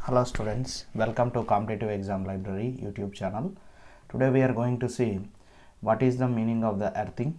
hello students welcome to competitive exam library youtube channel today we are going to see what is the meaning of the earthing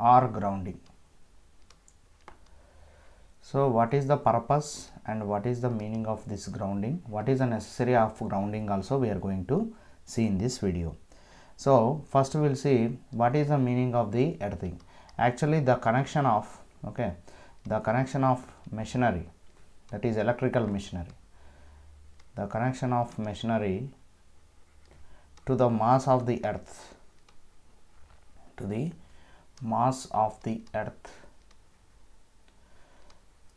or grounding so what is the purpose and what is the meaning of this grounding? What is the necessary of grounding also we are going to see in this video. So first we will see what is the meaning of the earthing. Actually the connection of okay the connection of machinery that is electrical machinery. The connection of machinery to the mass of the earth to the mass of the earth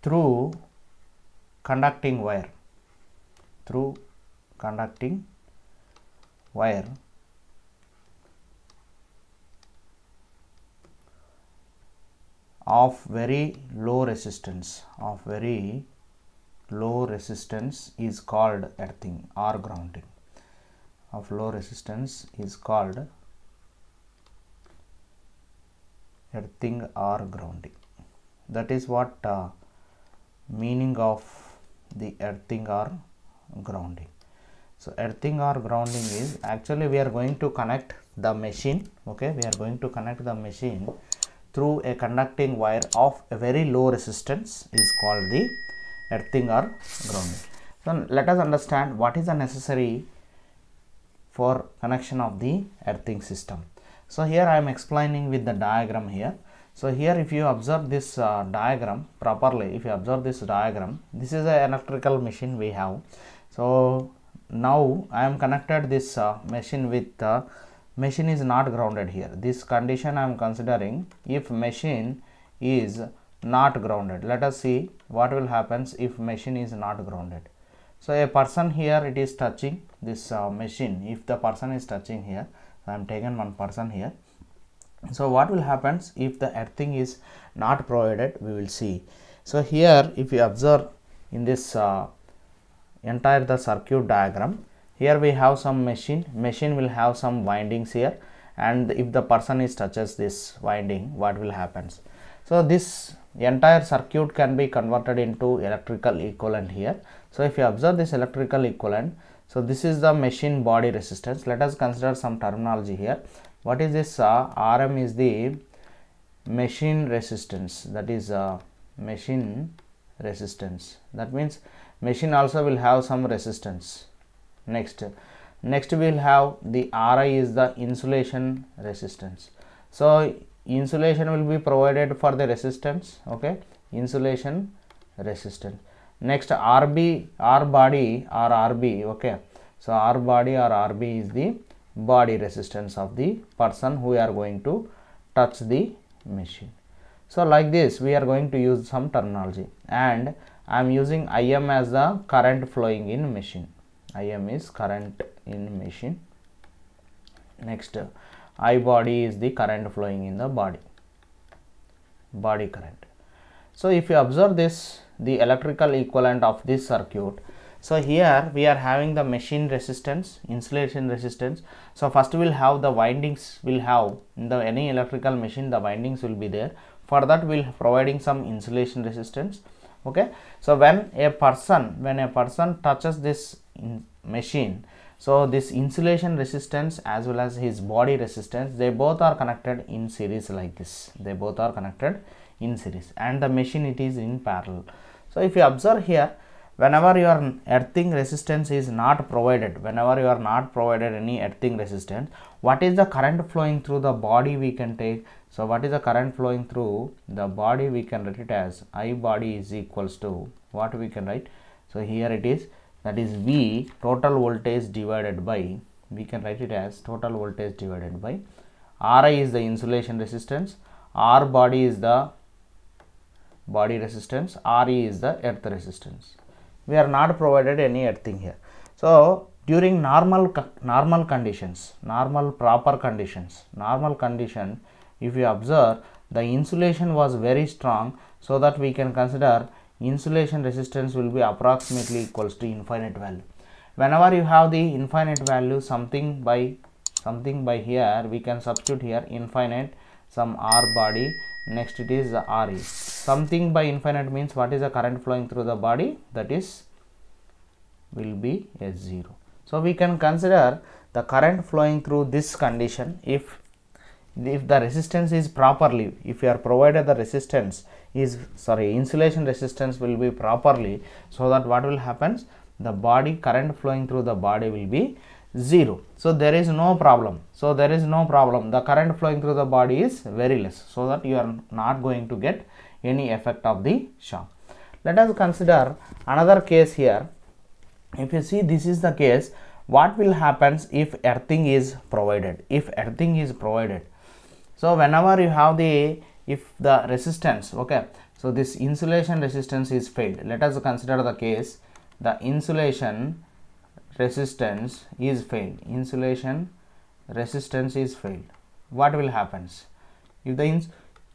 through conducting wire through conducting wire of very low resistance of very low resistance is called earthing or grounding of low resistance is called earthing or grounding that is what uh, meaning of the earthing or grounding so earthing or grounding is actually we are going to connect the machine okay we are going to connect the machine through a conducting wire of a very low resistance is called the earthing or grounding so let us understand what is the necessary for connection of the earthing system so here i am explaining with the diagram here so here if you observe this uh, diagram properly, if you observe this diagram, this is an electrical machine we have. So now I am connected this uh, machine with uh, machine is not grounded here. This condition I am considering if machine is not grounded. Let us see what will happens if machine is not grounded. So a person here it is touching this uh, machine. If the person is touching here, I am taking one person here so what will happen if the earthing is not provided we will see so here if you observe in this uh, entire the circuit diagram here we have some machine machine will have some windings here and if the person is touches this winding what will happens so this entire circuit can be converted into electrical equivalent here so if you observe this electrical equivalent so this is the machine body resistance let us consider some terminology here what is this uh, rm is the machine resistance that is uh, machine resistance that means machine also will have some resistance next next we will have the ri is the insulation resistance so insulation will be provided for the resistance okay insulation resistance next rb r body or rb okay so r body or rb is the body resistance of the person who are going to touch the machine. So, like this we are going to use some terminology and I am using IM as the current flowing in machine. IM is current in machine. Next I body is the current flowing in the body, body current. So, if you observe this the electrical equivalent of this circuit so here we are having the machine resistance insulation resistance so first we'll have the windings we will have in the any electrical machine the windings will be there for that we'll providing some insulation resistance okay so when a person when a person touches this machine so this insulation resistance as well as his body resistance they both are connected in series like this they both are connected in series and the machine it is in parallel so if you observe here whenever your earthing resistance is not provided whenever you are not provided any earthing resistance what is the current flowing through the body we can take so what is the current flowing through the body we can write it as i body is equals to what we can write so here it is that is v total voltage divided by we can write it as total voltage divided by ri is the insulation resistance r body is the body resistance re is the earth resistance we are not provided any earthing here so during normal normal conditions normal proper conditions normal condition if you observe the insulation was very strong so that we can consider insulation resistance will be approximately equals to infinite value whenever you have the infinite value something by something by here we can substitute here infinite some r body next it is re something by infinite means what is the current flowing through the body that is will be S0. So, we can consider the current flowing through this condition if if the resistance is properly if you are provided the resistance is sorry insulation resistance will be properly so that what will happens the body current flowing through the body will be 0 so there is no problem so there is no problem the current flowing through the body is very less so that you are not going to get any effect of the shock let us consider another case here if you see this is the case what will happens if earthing is provided if earthing is provided so whenever you have the if the resistance okay so this insulation resistance is failed let us consider the case the insulation resistance is failed insulation resistance is failed what will happens if the ins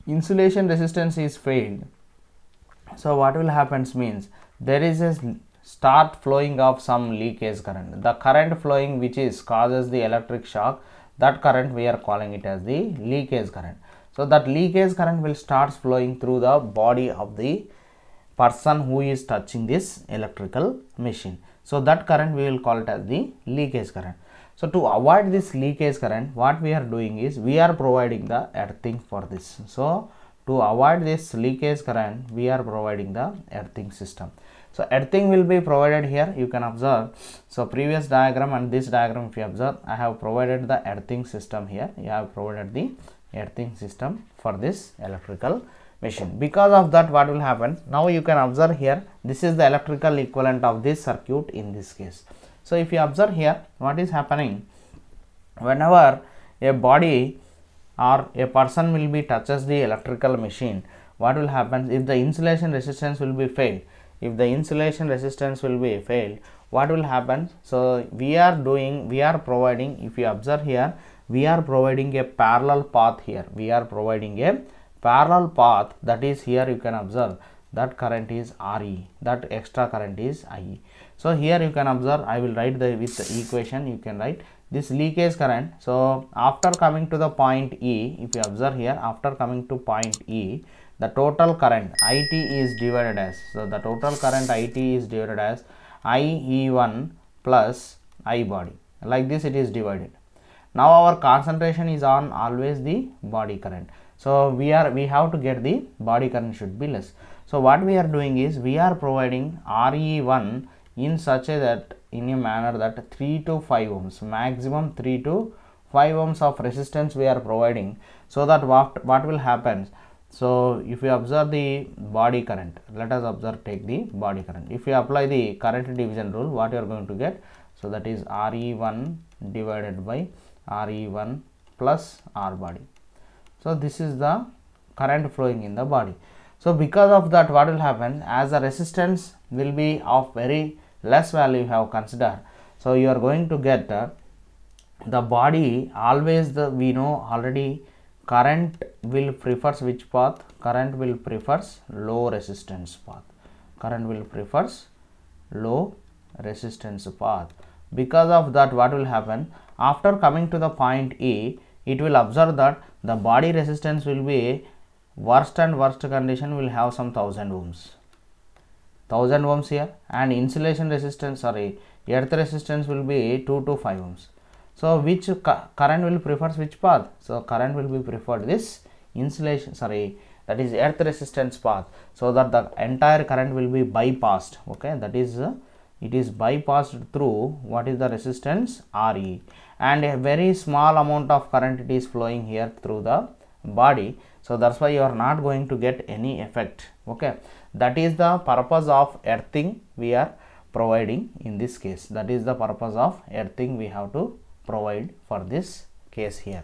insulation resistance is failed so what will happens means there is a start flowing of some leakage current the current flowing which is causes the electric shock that current we are calling it as the leakage current so that leakage current will starts flowing through the body of the person who is touching this electrical machine so that current we will call it as the leakage current. So to avoid this leakage current, what we are doing is we are providing the earthing for this. So to avoid this leakage current, we are providing the earthing system. So earthing will be provided here, you can observe. So previous diagram and this diagram if you observe, I have provided the earthing system here. You have provided the earthing system for this electrical machine. Because of that what will happen? Now you can observe here this is the electrical equivalent of this circuit in this case. So if you observe here what is happening whenever a body or a person will be touches the electrical machine what will happen if the insulation resistance will be failed if the insulation resistance will be failed what will happen so we are doing we are providing if you observe here we are providing a parallel path here we are providing a parallel path that is here you can observe that current is Re that extra current is IE. So, here you can observe I will write the with the equation you can write this leakage current. So, after coming to the point E if you observe here after coming to point E the total current IT is divided as so the total current IT is divided as IE1 plus I body like this it is divided. Now, our concentration is on always the body current. So we are we have to get the body current should be less. So what we are doing is we are providing RE1 in such a that in a manner that 3 to 5 ohms maximum 3 to 5 ohms of resistance we are providing so that what, what will happen so if you observe the body current let us observe take the body current if you apply the current division rule what you are going to get so that is re1 divided by re1 plus r body so this is the current flowing in the body so because of that what will happen as the resistance will be of very less value you have considered so you are going to get uh, the body always the we know already current will prefers which path current will prefers low resistance path current will prefers low resistance path because of that what will happen after coming to the point a it will observe that the body resistance will be worst and worst condition will have some 1000 ohms 1000 ohms here and insulation resistance sorry earth resistance will be 2 to 5 ohms so which current will prefers which path so current will be preferred this insulation sorry that is earth resistance path so that the entire current will be bypassed okay that is uh, it is bypassed through what is the resistance Re and a very small amount of current it is flowing here through the body so that's why you are not going to get any effect okay that is the purpose of earthing we are providing in this case that is the purpose of earthing we have to provide for this case here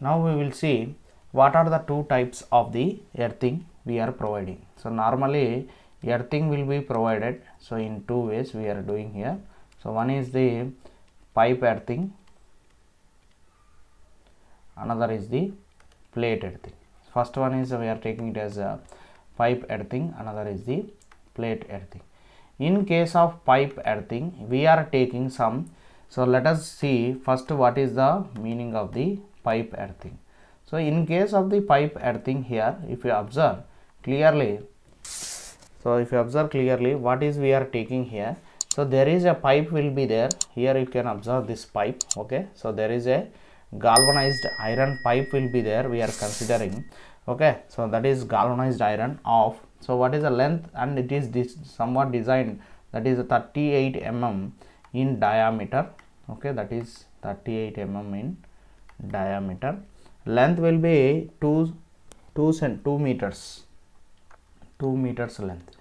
now we will see what are the two types of the earthing we are providing so normally earthing will be provided so in two ways we are doing here so one is the pipe earthing another is the plate earthing first one is we are taking it as a pipe earthing another is the plate earthing in case of pipe earthing we are taking some so let us see first what is the meaning of the pipe earthing so, in case of the pipe earthing here, if you observe clearly, so if you observe clearly what is we are taking here, so there is a pipe will be there, here you can observe this pipe, okay. So, there is a galvanized iron pipe will be there we are considering, okay. So, that is galvanized iron of, so what is the length and it is this somewhat designed that is 38 mm in diameter, okay that is 38 mm in diameter length will be 2 2 cent 2 meters 2 meters length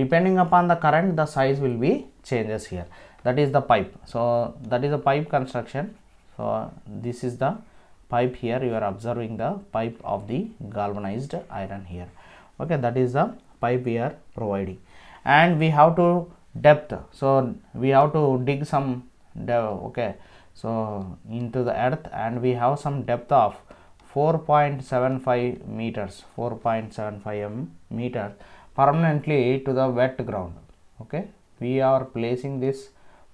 depending upon the current the size will be changes here that is the pipe so that is the pipe construction so this is the pipe here you are observing the pipe of the galvanized iron here okay that is the pipe we are providing and we have to depth so we have to dig some okay so into the earth and we have some depth of 4.75 meters 4.75 m permanently to the wet ground okay we are placing this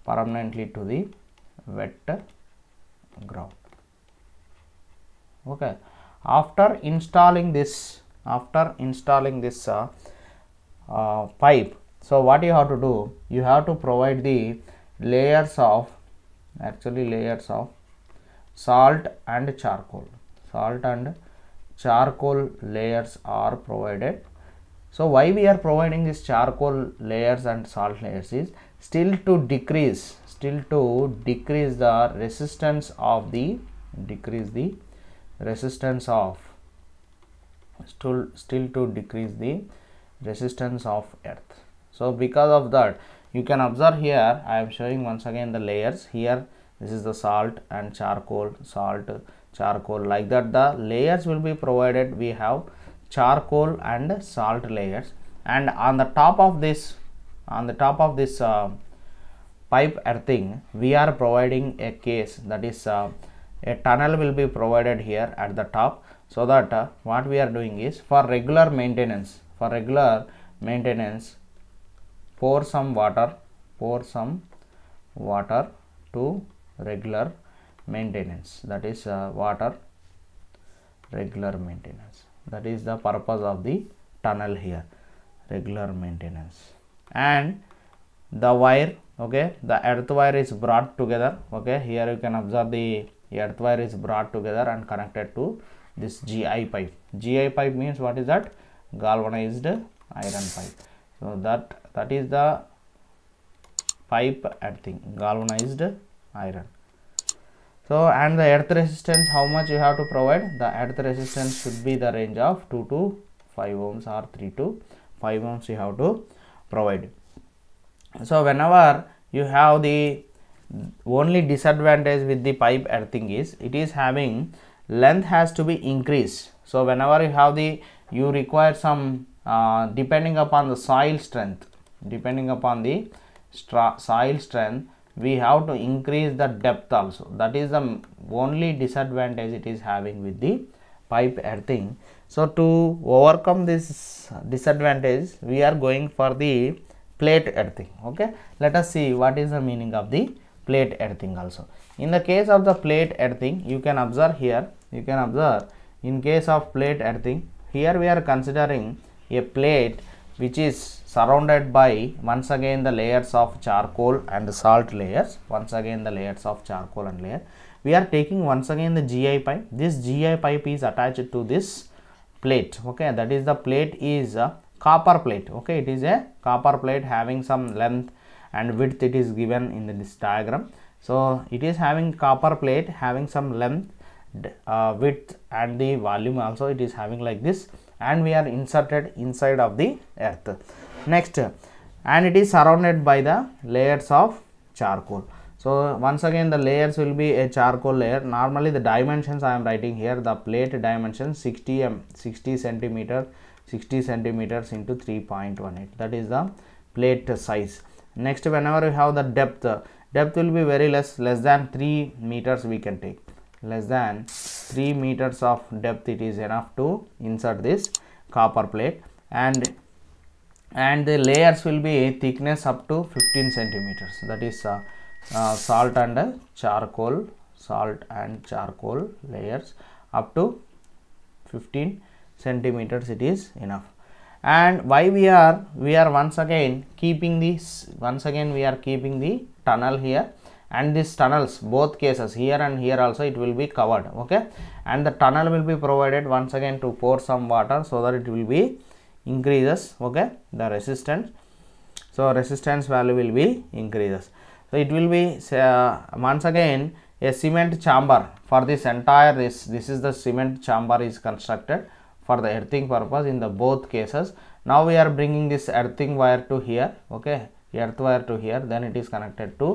permanently to the wet ground okay after installing this after installing this uh, uh, pipe so what you have to do you have to provide the layers of actually layers of salt and charcoal salt and charcoal layers are provided so why we are providing this charcoal layers and salt layers is still to decrease still to decrease the resistance of the decrease the resistance of still still to decrease the resistance of earth so because of that you can observe here i am showing once again the layers here this is the salt and charcoal salt charcoal like that the layers will be provided we have charcoal and salt layers and on the top of this on the top of this uh, pipe earthing we are providing a case that is uh, a tunnel will be provided here at the top so that uh, what we are doing is for regular maintenance for regular maintenance pour some water pour some water to regular maintenance that is uh, water regular maintenance that is the purpose of the tunnel here regular maintenance and the wire okay the earth wire is brought together okay here you can observe the earth wire is brought together and connected to this GI pipe GI pipe means what is that galvanized iron pipe so that that is the pipe earthing galvanized iron so and the earth resistance how much you have to provide the earth resistance should be the range of 2 to 5 ohms or 3 to 5 ohms you have to provide so whenever you have the only disadvantage with the pipe earthing is it is having length has to be increased so whenever you have the you require some uh, depending upon the soil strength depending upon the soil strength we have to increase the depth also that is the only disadvantage it is having with the pipe earthing so to overcome this disadvantage we are going for the plate earthing okay let us see what is the meaning of the plate earthing also in the case of the plate earthing you can observe here you can observe in case of plate earthing here we are considering a plate which is surrounded by once again the layers of charcoal and salt layers once again the layers of charcoal and layer we are taking once again the GI pipe this GI pipe is attached to this plate okay that is the plate is a copper plate okay it is a copper plate having some length and width it is given in this diagram so it is having copper plate having some length uh, width and the volume also it is having like this and we are inserted inside of the earth next and it is surrounded by the layers of charcoal so once again the layers will be a charcoal layer normally the dimensions i am writing here the plate dimension 60 m 60 centimeter 60 centimeters into 3.18 that is the plate size next whenever you have the depth depth will be very less less than 3 meters we can take less than 3 meters of depth it is enough to insert this copper plate and and the layers will be thickness up to 15 centimeters that is uh, uh, salt and uh, charcoal salt and charcoal layers up to 15 centimeters it is enough and why we are we are once again keeping this once again we are keeping the tunnel here and these tunnels both cases here and here also it will be covered okay and the tunnel will be provided once again to pour some water so that it will be increases okay the resistance so resistance value will be increases so it will be uh, once again a cement chamber for this entire this this is the cement chamber is constructed for the earthing purpose in the both cases now we are bringing this earthing wire to here okay earth wire to here then it is connected to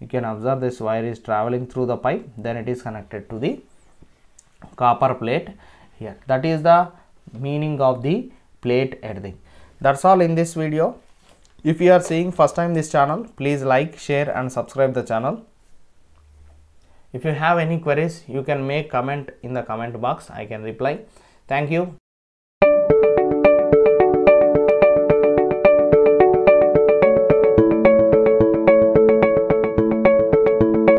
you can observe this wire is traveling through the pipe then it is connected to the copper plate here that is the meaning of the plate editing. That's all in this video. If you are seeing first time this channel, please like, share and subscribe the channel. If you have any queries, you can make comment in the comment box. I can reply. Thank you.